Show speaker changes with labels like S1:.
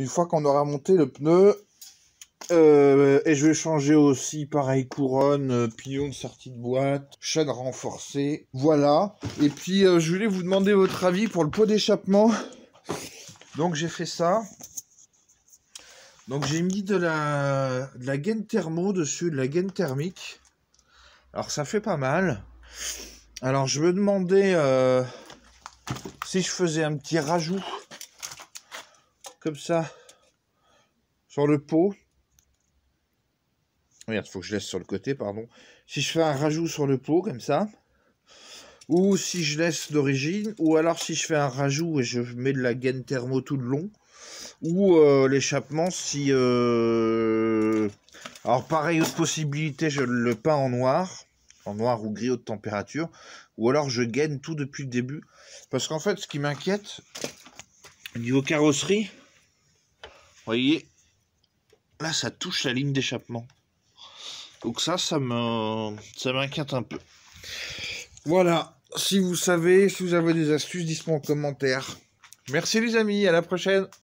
S1: Une fois qu'on aura monté le pneu, euh, et je vais changer aussi, pareil, couronne, de euh, sortie de boîte, chaîne renforcée. Voilà. Et puis, euh, je voulais vous demander votre avis pour le pot d'échappement. Donc, j'ai fait ça. Donc, j'ai mis de la, la gaine thermo dessus, de la gaine thermique. Alors, ça fait pas mal. Alors, je me demandais si je faisais un petit rajout comme ça sur le pot. il faut que je laisse sur le côté, pardon. Si je fais un rajout sur le pot, comme ça, ou si je laisse d'origine, ou alors si je fais un rajout et je mets de la gaine thermo tout le long, ou euh, l'échappement si... Euh, alors pareil, autre possibilité, je le peins en noir, en noir ou gris haute température, ou alors je gaine tout depuis le début, parce qu'en fait, ce qui m'inquiète, niveau carrosserie, voyez, là ça touche la ligne d'échappement. Donc ça, ça me, ça m'inquiète un peu. Voilà. Si vous savez, si vous avez des astuces, dites-moi en commentaire. Merci les amis, à la prochaine.